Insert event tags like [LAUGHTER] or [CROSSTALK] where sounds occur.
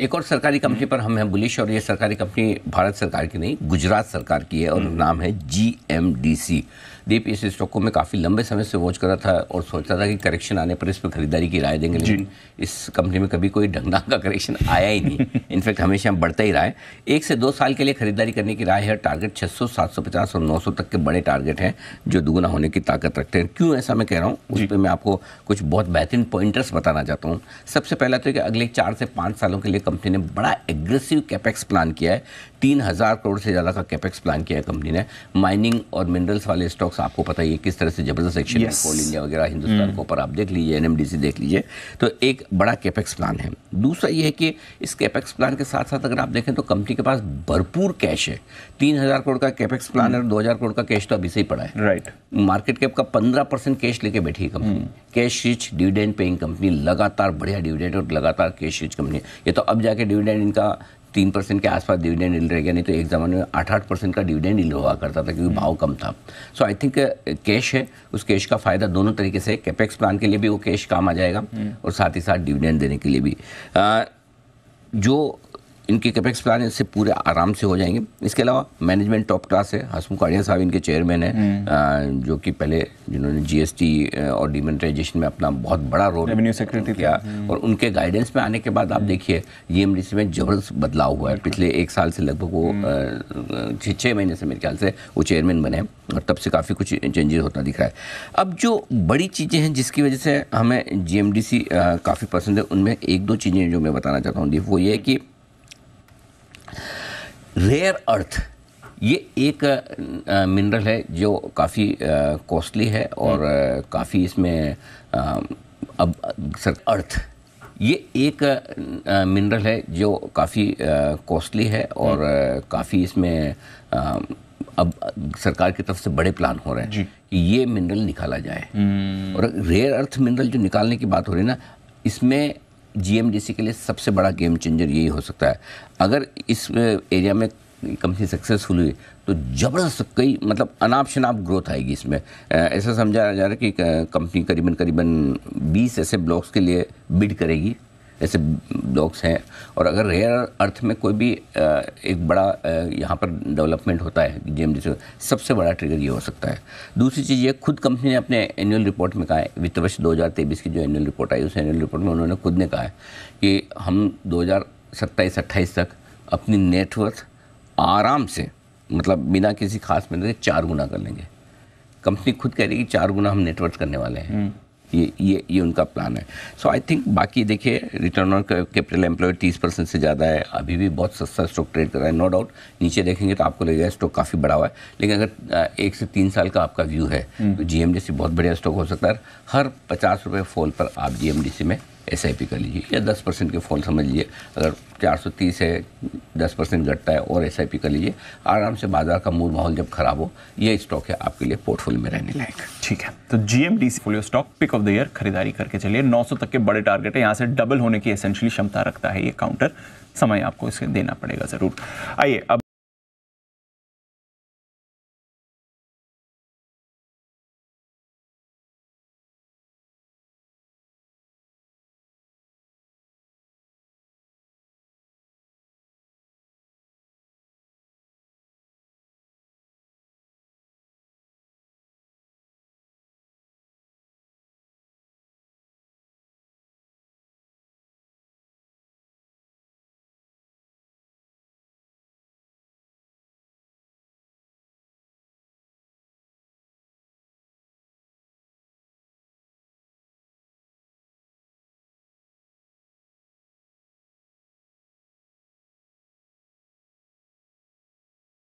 एक और सरकारी कंपनी हम्म। पर हम हैं बुलिश और ये सरकारी कंपनी भारत सरकार की नहीं गुजरात सरकार की है और हम्म। नाम है जी एम डी सी दीप इस स्टॉक को मैं काफ़ी लंबे समय से वॉच कर रहा था और सोचता था कि करेक्शन आने पर इस पर खरीदारी की राय देंगे लेकिन इस कंपनी में कभी कोई ढंगना का करेक्शन आया ही नहीं इनफैक्ट [LAUGHS] हमेशा बढ़ता ही रहा है एक से दो साल के लिए खरीदारी करने की राय है टारगेट सौ पचास और सौ तक के बड़े टारगेट हैं जो दुगुना होने की ताकत रखते हैं क्यों ऐसा मैं कह रहा हूँ उस पर मैं आपको कुछ बहुत बेहतरीन पॉइंटर्स बताना चाहता हूँ सबसे पहला तो कि अगले चार से पाँच सालों के लिए कंपनी ने बड़ा एग्रेसिव कैपेक्स प्लान किया है तीन हज़ार करोड़ से ज़्यादा का कैपेक्स प्लान किया है कंपनी ने माइनिंग और मिनरल्स वाले स्टॉक्स आपको पता ही है किस तरह से ज़बरदस्त एक्शन है कोल इंडिया वगैरह हिंदुस्तान को हम्म। ऊपर आप देख लीजिए एन देख लीजिए तो एक बड़ा कैपेक्स प्लान है दूसरा ये है कि इस कैपेक्स प्लान के साथ साथ अगर आप देखें तो कंपनी के पास भरपूर कैश है तीन करोड़ का कैपेक्स प्लान है और दो करोड़ का कैश तो अभी से ही पड़ा है राइट मार्केट कैप का पंद्रह कैश लेके बैठी है company cash rich dividend paying company लगातार बढ़िया डिविडेंड और लगातार कैश रिच कंपनी ये तो अब जाके डिविडेंड इनका तीन परसेंट के आसपास डिविडेंड डील रहेगा नहीं तो एक ज़माने में आठ आठ परसेंट का डिविडेंड डील हुआ करता था क्योंकि भाव कम था सो आई थिंक कैश है उस कैश का फ़ायदा दोनों तरीके से कैपेक्स प्लान के लिए भी वो कैश काम आ जाएगा हम्म। और साथ ही साथ डिविडेंड देने के लिए भी आ, uh, जो इनके कैपेक्स प्लान इससे पूरे आराम से हो जाएंगे इसके अलावा मैनेजमेंट टॉप क्लास है हसमुख काड़िया साहब इनके चेयरमैन हैं हम्म। जो कि पहले जिन्होंने जीएसटी और डिमोनिटाइजेशन में अपना बहुत बड़ा रोल रेवेन्यू सेक्रेटरी किया हम्म। और उनके गाइडेंस में आने के बाद आप हम्म। देखिए ये में जबरदस्त बदलाव हुआ है पिछले एक साल से लगभग वो छः छः महीने से मेरे ख्याल से वो चेयरमैन बने और तब से काफ़ी कुछ चेंजेस होता दिख रहा है अब जो बड़ी चीज़ें हैं जिसकी वजह से हमें जी काफ़ी पसंद है उनमें एक दो चीज़ें जो मैं बताना चाहता हूँ वो ये है कि रेयर अर्थ ये एक मिनरल है जो काफ़ी कॉस्टली है और काफ़ी इसमें अब सर अर्थ ये एक मिनरल है जो काफ़ी कॉस्टली है और काफ़ी इसमें अब सरकार की तरफ से बड़े प्लान हो रहे हैं कि ये मिनरल निकाला जाए हम्म। और रेयर अर्थ मिनरल जो निकालने की बात हो रही है ना इसमें जीएमडीसी के लिए सबसे बड़ा गेम चेंजर यही हो सकता है अगर इस एरिया में कंपनी सक्सेसफुल हुई तो ज़बरदस्त कई मतलब अनाप शनाप ग्रोथ आएगी इसमें ऐसा समझा जा रहा है कि कंपनी करीबन करीबन 20 ऐसे ब्लॉक्स के लिए बिड करेगी ऐसे ब्लॉक्स हैं और अगर रेयर अर्थ में कोई भी एक बड़ा यहाँ पर डेवलपमेंट होता है जेम जैसे सबसे बड़ा ट्रिगर ये हो सकता है दूसरी चीज़ ये खुद कंपनी ने अपने एनुअल रिपोर्ट में कहा है वित्त वर्ष दो की जो एनुअल रिपोर्ट आई उस एनुअल रिपोर्ट में उन्होंने खुद ने कहा है कि हम दो हज़ार तक अपनी नेटवर्थ आराम से मतलब बिना किसी खास मेहनत के चार गुना कर लेंगे कंपनी खुद कह रही है कि चार गुना हम नेटवर्क करने वाले हैं हम्म। ये ये ये उनका प्लान है सो आई थिंक बाकी देखिए रिटर्न ऑन कैपिटल एम्प्लॉय तीस परसेंट से ज़्यादा है अभी भी बहुत सस्ता स्टॉक ट्रेड कर रहा है नो डाउट नीचे देखेंगे तो आपको लगेगा स्टॉक काफ़ी बड़ा हुआ है लेकिन अगर एक से तीन साल का आपका व्यू है हम्म। तो जी बहुत बढ़िया स्टॉक हो सकता है हर पचास रुपये फॉल पर आप जी में एस आई पी कर लीजिए या दस परसेंट के फॉल समझ लीजिए अगर चार सौ तीस है दस परसेंट घटता है और एस आई पी कर लीजिए आराम से बाजार का मूड माहौल जब खराब हो ये स्टॉक है आपके लिए पोर्टफोलियो में रहने लायक ठीक है तो G M folio stock pick of the year खरीदारी करके चलिए नौ सौ तक के बड़े टारगेट है यहाँ से डबल होने की एसेंशियली क्षमता रखता है ये काउंटर समय आपको इसे देना पड़ेगा ज़रूर आइए अब